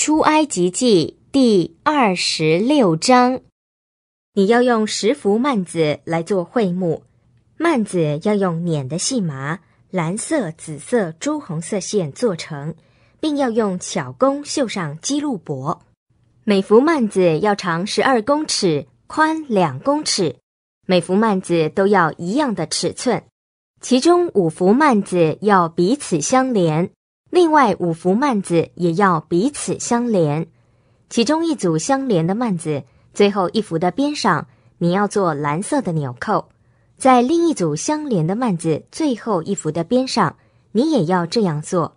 出埃及记第二十六章：你要用十幅幔子来做会幕，幔子要用捻的细麻、蓝色、紫色、朱红色线做成，并要用巧工绣上基路帛。每幅幔子要长十二公尺，宽两公尺。每幅幔子都要一样的尺寸，其中五幅幔子要彼此相连。另外五幅幔子也要彼此相连，其中一组相连的幔子最后一幅的边上，你要做蓝色的纽扣；在另一组相连的幔子最后一幅的边上，你也要这样做。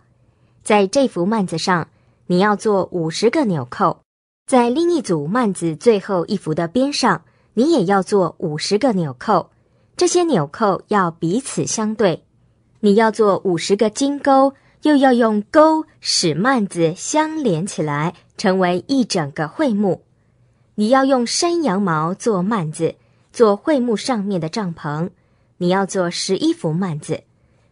在这幅幔子上，你要做五十个纽扣；在另一组幔子最后一幅的边上，你也要做五十个纽扣。这些纽扣要彼此相对。你要做五十个金钩。又要用钩使幔子相连起来，成为一整个会木。你要用山羊毛做幔子，做会木上面的帐篷。你要做十一幅幔子，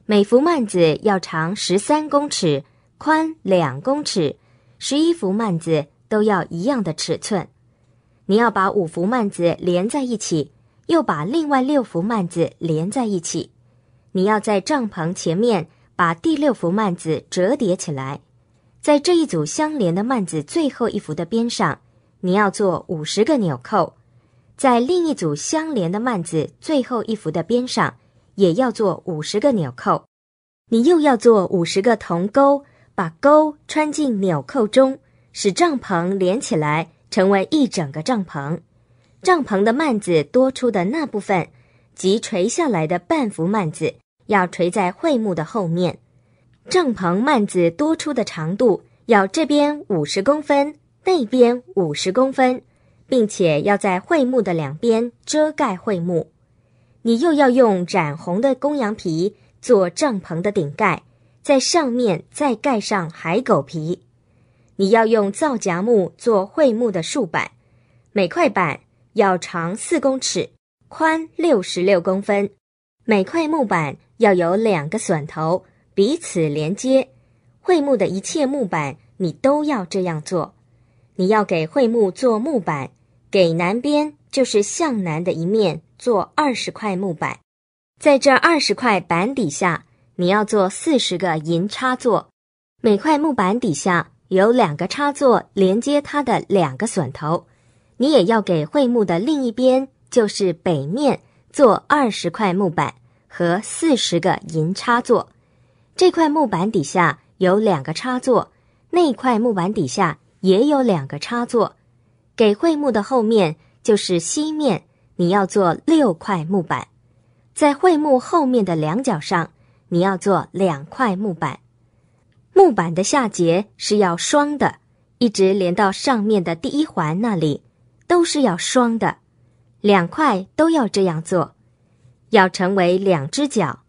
每幅幔子要长十三公尺，宽两公尺。十一幅幔子都要一样的尺寸。你要把五幅幔子连在一起，又把另外六幅幔子连在一起。你要在帐篷前面。把第六幅幔子折叠起来，在这一组相连的幔子最后一幅的边上，你要做五十个纽扣；在另一组相连的幔子最后一幅的边上，也要做五十个纽扣。你又要做五十个铜钩，把钩穿进纽扣中，使帐篷连起来，成为一整个帐篷。帐篷的幔子多出的那部分，即垂下来的半幅幔子。要垂在桧木的后面，帐篷幔子多出的长度要这边五十公分，那边五十公分，并且要在桧木的两边遮盖桧木。你又要用染红的公羊皮做帐篷的顶盖，在上面再盖上海狗皮。你要用皂荚木做桧木的竖板，每块板要长四公尺，宽六十六公分，每块木板。要有两个榫头彼此连接，桧木的一切木板你都要这样做。你要给桧木做木板，给南边就是向南的一面做二十块木板，在这二十块板底下你要做四十个银插座，每块木板底下有两个插座连接它的两个榫头。你也要给桧木的另一边就是北面做二十块木板。和四十个银插座，这块木板底下有两个插座，那块木板底下也有两个插座。给桧木的后面就是西面，你要做六块木板，在桧木后面的两角上你要做两块木板。木板的下节是要双的，一直连到上面的第一环那里，都是要双的，两块都要这样做。要成为两只脚，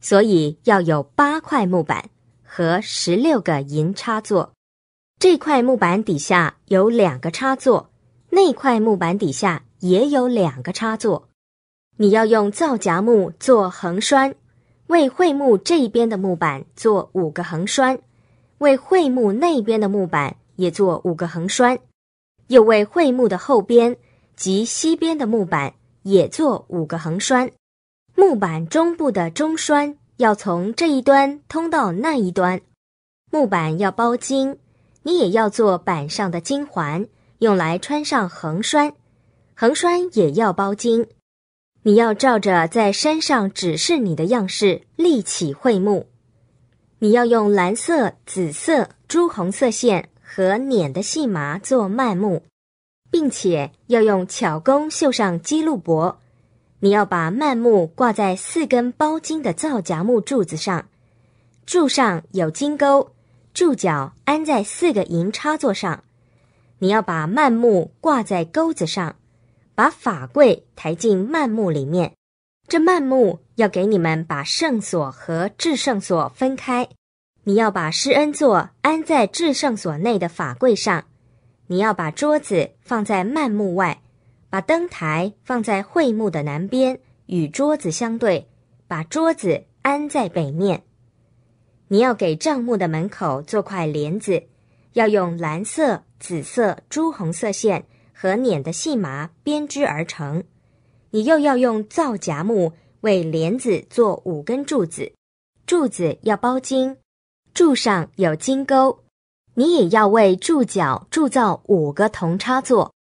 所以要有八块木板和十六个银插座。这块木板底下有两个插座，那块木板底下也有两个插座。你要用皂荚木做横栓，为桧木这边的木板做五个横栓，为桧木那边的木板也做五个横栓，又为桧木的后边及西边的木板也做五个横栓。木板中部的中栓要从这一端通到那一端，木板要包金，你也要做板上的金环，用来穿上横栓，横栓也要包金，你要照着在山上指示你的样式立起桧木，你要用蓝色、紫色、朱红色线和捻的细麻做幔木，并且要用巧工绣上鸡鹿帛。你要把幔幕挂在四根包金的皂荚木柱子上，柱上有金钩，柱脚安在四个银插座上。你要把幔幕挂在钩子上，把法柜抬进幔幕里面。这幔幕要给你们把圣所和至圣所分开。你要把施恩座安在至圣所内的法柜上，你要把桌子放在幔幕外。把灯台放在会幕的南边，与桌子相对；把桌子安在北面。你要给帐幕的门口做块帘子，要用蓝色、紫色、朱红色线和捻的细麻编织而成。你又要用皂荚木为帘子做五根柱子，柱子要包金，柱上有金钩。你也要为柱脚铸造五个铜插座。